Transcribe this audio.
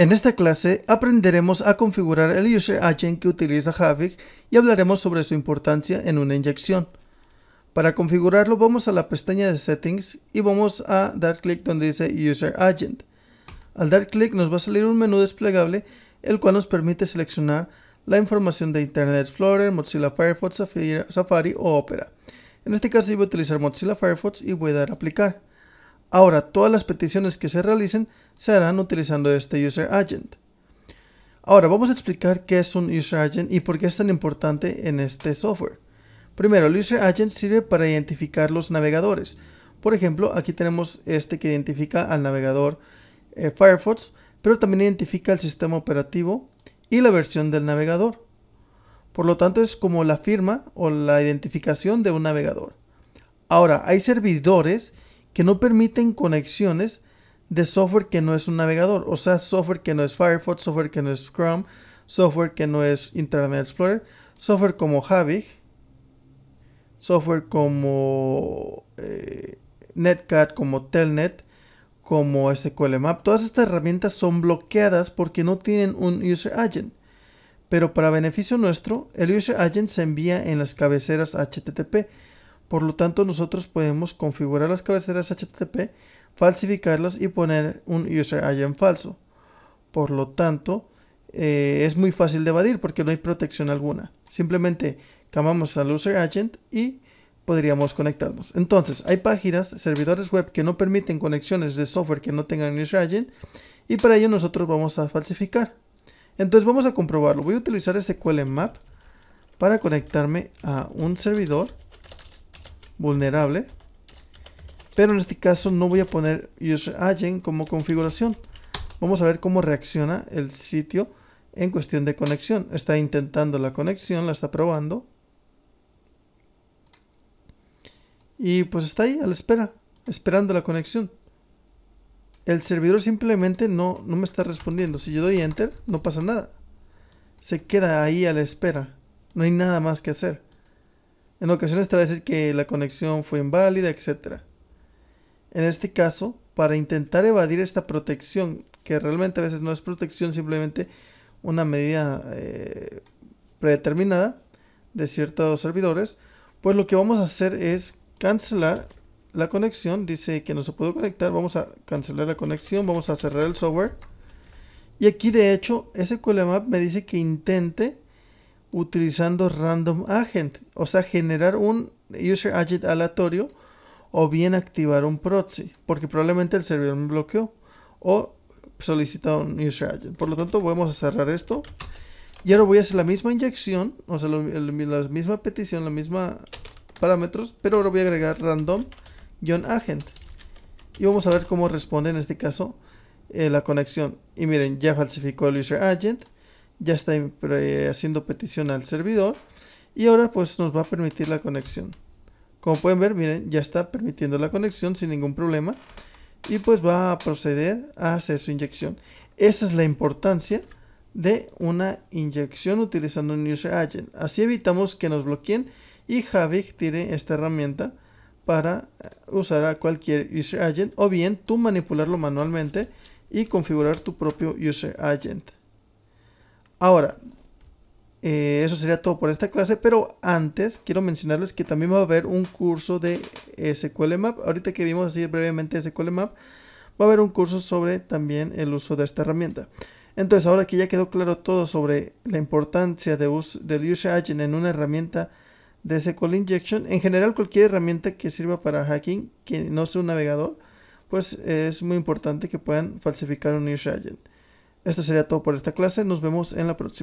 En esta clase aprenderemos a configurar el user agent que utiliza Havik y hablaremos sobre su importancia en una inyección. Para configurarlo vamos a la pestaña de settings y vamos a dar clic donde dice user agent. Al dar clic nos va a salir un menú desplegable el cual nos permite seleccionar la información de Internet Explorer, Mozilla Firefox, Safari o Opera. En este caso voy a utilizar Mozilla Firefox y voy a dar a aplicar. Ahora, todas las peticiones que se realicen se harán utilizando este User Agent. Ahora, vamos a explicar qué es un User Agent y por qué es tan importante en este software. Primero, el User Agent sirve para identificar los navegadores. Por ejemplo, aquí tenemos este que identifica al navegador eh, Firefox, pero también identifica el sistema operativo y la versión del navegador. Por lo tanto, es como la firma o la identificación de un navegador. Ahora, hay servidores que no permiten conexiones de software que no es un navegador, o sea, software que no es Firefox, software que no es Scrum software que no es Internet Explorer, software como Havig, software como eh, Netcat, como Telnet, como SQL Map. Todas estas herramientas son bloqueadas porque no tienen un User Agent. Pero para beneficio nuestro, el User Agent se envía en las cabeceras HTTP por lo tanto, nosotros podemos configurar las cabeceras HTTP, falsificarlas y poner un user agent falso. Por lo tanto, eh, es muy fácil de evadir porque no hay protección alguna. Simplemente cambiamos al user agent y podríamos conectarnos. Entonces, hay páginas, servidores web que no permiten conexiones de software que no tengan user agent y para ello nosotros vamos a falsificar. Entonces vamos a comprobarlo. Voy a utilizar SQL Map para conectarme a un servidor vulnerable. Pero en este caso no voy a poner user agent como configuración. Vamos a ver cómo reacciona el sitio en cuestión de conexión. Está intentando la conexión, la está probando. Y pues está ahí a la espera, esperando la conexión. El servidor simplemente no, no me está respondiendo. Si yo doy enter, no pasa nada. Se queda ahí a la espera. No hay nada más que hacer. En ocasiones te va a decir que la conexión fue inválida, etc. En este caso, para intentar evadir esta protección, que realmente a veces no es protección, simplemente una medida eh, predeterminada de ciertos servidores, pues lo que vamos a hacer es cancelar la conexión. Dice que no se pudo conectar, vamos a cancelar la conexión, vamos a cerrar el software. Y aquí de hecho, ese map me dice que intente utilizando random agent, o sea, generar un user agent aleatorio o bien activar un proxy, porque probablemente el servidor me bloqueó o solicita un user agent. Por lo tanto, vamos a cerrar esto. Y ahora voy a hacer la misma inyección, o sea, la misma petición, la misma parámetros, pero ahora voy a agregar random-agent. Y vamos a ver cómo responde en este caso eh, la conexión. Y miren, ya falsificó el user agent ya está haciendo petición al servidor y ahora pues nos va a permitir la conexión. Como pueden ver, miren, ya está permitiendo la conexión sin ningún problema y pues va a proceder a hacer su inyección. Esa es la importancia de una inyección utilizando un user agent. Así evitamos que nos bloqueen y Javik tiene esta herramienta para eh, usar a cualquier user agent o bien tú manipularlo manualmente y configurar tu propio user agent. Ahora, eh, eso sería todo por esta clase, pero antes quiero mencionarles que también va a haber un curso de SQL Map. Ahorita que vimos así brevemente SQL Map, va a haber un curso sobre también el uso de esta herramienta. Entonces, ahora que ya quedó claro todo sobre la importancia del User Agent en una herramienta de SQL Injection, en general cualquier herramienta que sirva para hacking, que no sea un navegador, pues es muy importante que puedan falsificar un User Agent. Esto sería todo por esta clase, nos vemos en la próxima.